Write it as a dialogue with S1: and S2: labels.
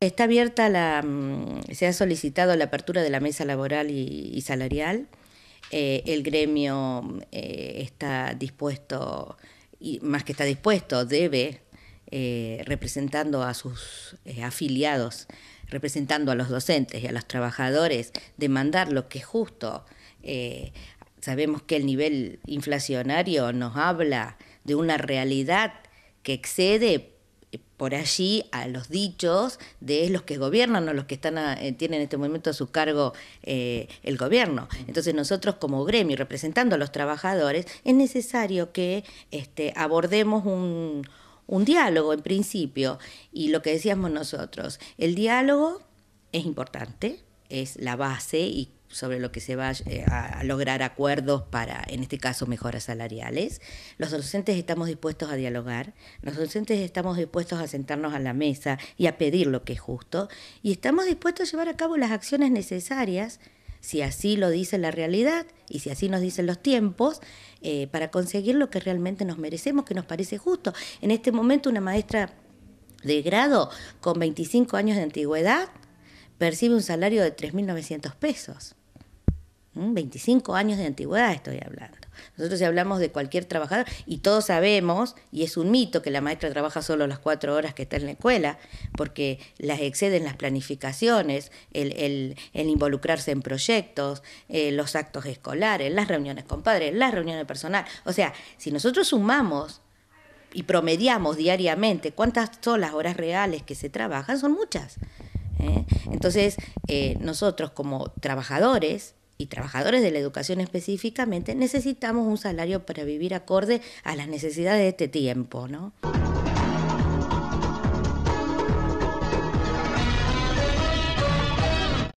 S1: Está abierta la, mm, se ha solicitado la apertura de la mesa laboral y, salarial. Eh, el gremio eh, está dispuesto, y más que está dispuesto, debe, eh, representando a sus afiliados, representando a los docentes y a los trabajadores, demandar lo que es justo. sabemos que el nivel inflacionario nos habla de una realidad que excede por allí a los dichos de los que gobiernan o los que están eh, tienen en este momento a su cargo eh, el gobierno. Entonces nosotros como gremio, representando a los trabajadores, es necesario que este, abordemos un, diálogo en principio y lo que decíamos nosotros, el diálogo es importante, es la base y sobre lo que se va eh, a lograr acuerdos para, en este caso, mejoras salariales. Los docentes estamos dispuestos a dialogar, los docentes estamos dispuestos a sentarnos a la mesa y a pedir lo que es justo, y estamos dispuestos a llevar a cabo las acciones necesarias, si así lo dice la realidad y si así nos dicen los tiempos, eh, para conseguir lo que realmente nos merecemos, que nos parece justo. En este momento una maestra de grado con 25 años de antigüedad percibe un salario de 3.900 pesos 25 mm, años de antigüedad estoy hablando. Nosotros si hablamos de cualquier trabajador y todos sabemos, y es un mito, que la maestra trabaja solo las cuatro horas que está en la escuela, porque las exceden las planificaciones, el, involucrarse en proyectos, eh, los actos escolares, las reuniones con padres, las reuniones personal. O sea, si nosotros sumamos y promediamos diariamente cuántas son las horas reales que se trabajan, son muchas. ¿eh? Entonces, eh, nosotros como trabajadores, y trabajadores de la educación específicamente necesitamos un salario para vivir acorde a las necesidades de este tiempo, ¿no?